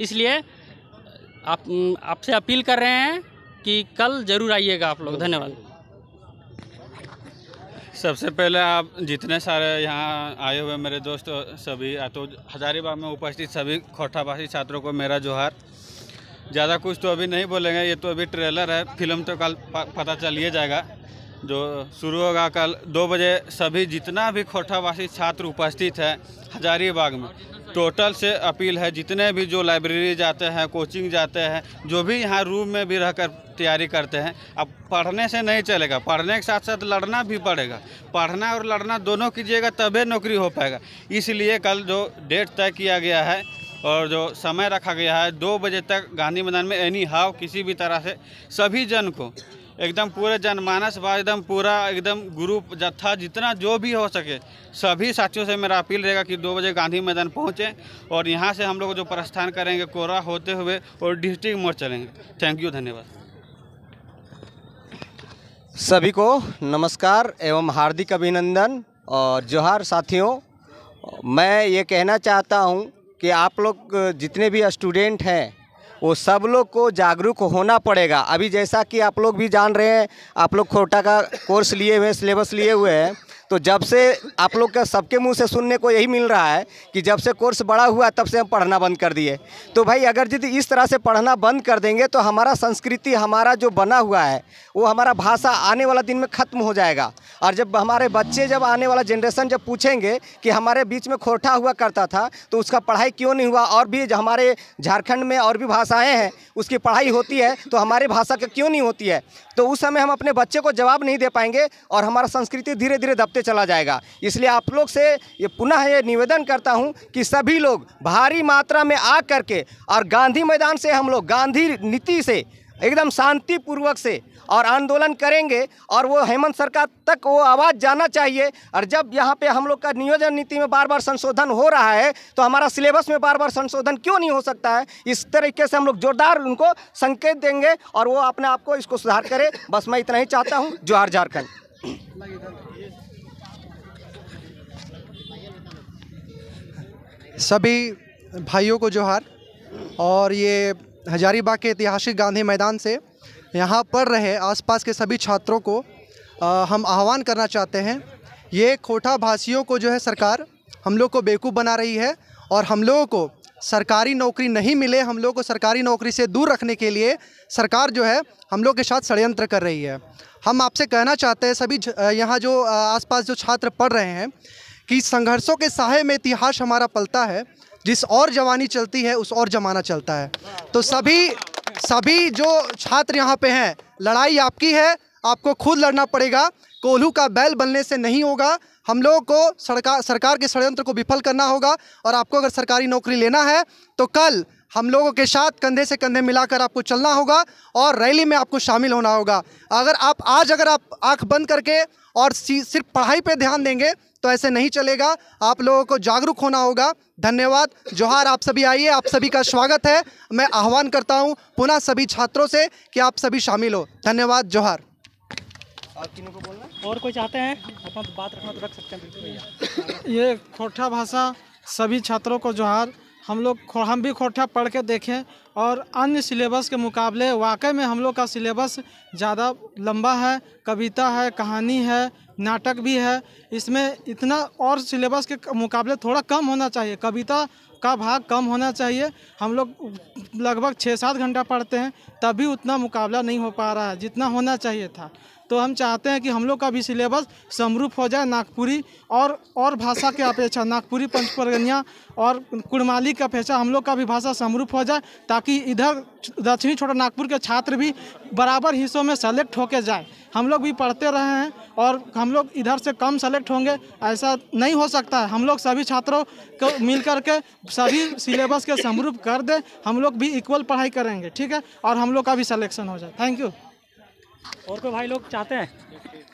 इसलिए आप आपसे अपील कर रहे हैं कि कल ज़रूर आइएगा आप लोग धन्यवाद सबसे पहले आप जितने सारे यहाँ आए हुए मेरे दोस्त सभी तो हजारीबाग में उपस्थित सभी खोटाभाषी छात्रों को मेरा जोहार ज़्यादा कुछ तो अभी नहीं बोलेंगे ये तो अभी ट्रेलर है फिल्म तो कल पता चल ही जाएगा जो शुरू होगा कल दो बजे सभी जितना भी खोटावासी छात्र उपस्थित है हजारीबाग में टोटल से अपील है जितने भी जो लाइब्रेरी जाते हैं कोचिंग जाते हैं जो भी यहाँ रूम में भी रहकर तैयारी करते हैं अब पढ़ने से नहीं चलेगा पढ़ने के साथ साथ लड़ना भी पड़ेगा पढ़ना और लड़ना दोनों कीजिएगा तबे नौकरी हो पाएगा इसलिए कल जो डेट तय किया गया है और जो समय रखा गया है दो बजे तक गांधी मैदान में एनी हाव किसी भी तरह से सभी जन को एकदम पूरे जनमानस व एकदम पूरा एकदम ग्रुप जत्था जितना जो भी हो सके सभी साथियों से मेरा अपील रहेगा कि दो बजे गांधी मैदान पहुँचें और यहाँ से हम लोग जो प्रस्थान करेंगे कोरा होते हुए और डिस्ट्रिक्ट मोड़ चलेंगे थैंक यू धन्यवाद सभी को नमस्कार एवं हार्दिक अभिनंदन और जोहार साथियों मैं ये कहना चाहता हूँ कि आप लोग जितने भी स्टूडेंट हैं वो सब लोग को जागरूक होना पड़ेगा अभी जैसा कि आप लोग भी जान रहे हैं आप लोग खोटा का कोर्स लिए हुए सिलेबस लिए हुए हैं तो जब से आप लोग का सबके मुंह से सुनने को यही मिल रहा है कि जब से कोर्स बड़ा हुआ तब से हम पढ़ना बंद कर दिए तो भाई अगर यदि इस तरह से पढ़ना बंद कर देंगे तो हमारा संस्कृति हमारा जो बना हुआ है वो हमारा भाषा आने वाला दिन में ख़त्म हो जाएगा और जब हमारे बच्चे जब आने वाला जनरेशन जब पूछेंगे कि हमारे बीच में खोटा हुआ करता था तो उसका पढ़ाई क्यों नहीं हुआ और भी हमारे झारखंड में और भी भाषाएँ हैं उसकी पढ़ाई होती है तो हमारे भाषा का क्यों नहीं होती है तो उस समय हम अपने बच्चे को जवाब नहीं दे पाएंगे और हमारा संस्कृति धीरे धीरे दबता होते चला जाएगा इसलिए आप लोग से ये पुनः ये निवेदन करता हूँ कि सभी लोग भारी मात्रा में आ करके और गांधी मैदान से हम लोग गांधी नीति से एकदम शांतिपूर्वक से और आंदोलन करेंगे और वो हेमंत सरकार तक वो आवाज़ जाना चाहिए और जब यहाँ पे हम लोग का नियोजन नीति में बार बार संशोधन हो रहा है तो हमारा सिलेबस में बार बार संशोधन क्यों नहीं हो सकता है इस तरीके से हम लोग जोरदार उनको संकेत देंगे और वो अपने आप को इसको सुधार करें बस मैं इतना ही चाहता हूँ जोहार झारखंड सभी भाइयों को जोहार और ये हजारीबाग के ऐतिहासिक गांधी मैदान से यहाँ पढ़ रहे आसपास के सभी छात्रों को आ, हम आह्वान करना चाहते हैं ये खोटा भाषियों को जो है सरकार हम लोग को बेवकूफ़ बना रही है और हम लोगों को सरकारी नौकरी नहीं मिले हम लोग को सरकारी नौकरी से दूर रखने के लिए सरकार जो है हम लोग के साथ षडयंत्र कर रही है हम आपसे कहना चाहते हैं सभी यहाँ जो आसपास जो छात्र पढ़ रहे हैं कि संघर्षों के सहाय में इतिहास हमारा पलता है जिस और जवानी चलती है उस और जमाना चलता है तो सभी सभी जो छात्र यहाँ पे हैं लड़ाई आपकी है आपको खुद लड़ना पड़ेगा कोल्हू का बैल बनने से नहीं होगा हम लोगों को सरकार सरकार के षडयंत्र को विफल करना होगा और आपको अगर सरकारी नौकरी लेना है तो कल हम लोगों के साथ कंधे से कंधे मिलाकर आपको चलना होगा और रैली में आपको शामिल होना होगा अगर आप आज अगर आप आंख बंद करके और सिर्फ पढ़ाई पे ध्यान देंगे तो ऐसे नहीं चलेगा आप लोगों को जागरूक होना होगा धन्यवाद जोहार आप सभी आइए आप सभी का स्वागत है मैं आह्वान करता हूँ पुनः सभी छात्रों से कि आप सभी शामिल हो धन्यवाद जोहार और को बोलना और कोई चाहते हैं अपना तो बात रखना तो रख सकते हैं भैया ये खोटा भाषा सभी छात्रों को जोहार हम लोग हम भी खोटा पढ़ के देखें और अन्य सिलेबस के मुकाबले वाकई में हम लोग का सिलेबस ज़्यादा लंबा है कविता है कहानी है नाटक भी है इसमें इतना और सिलेबस के मुकाबले थोड़ा कम होना चाहिए कविता का भाग कम होना चाहिए हम लोग लगभग छः सात घंटा पढ़ते हैं तभी उतना मुकाबला नहीं हो पा रहा है जितना होना चाहिए था तो हम चाहते हैं कि हम लोग का भी सिलेबस समरूप हो जाए नागपुरी और और भाषा के अपेक्षा नागपुरी पंचपरगनिया और कुड़माली की अपेक्षा हम लोग का भी भाषा समरूप हो जाए ताकि इधर दक्षिणी छोटा नागपुर के छात्र भी बराबर हिस्सों में सेलेक्ट होके जाए हम लोग भी पढ़ते रहे हैं और हम लोग इधर से कम सेलेक्ट होंगे ऐसा नहीं हो सकता है हम लोग सभी छात्रों को मिल करके सभी सिलेबस के समरूप कर दें हम लोग भी इक्वल पढ़ाई करेंगे ठीक है और हम लोग का भी सलेक्शन हो जाए थैंक यू और कोई भाई लोग चाहते हैं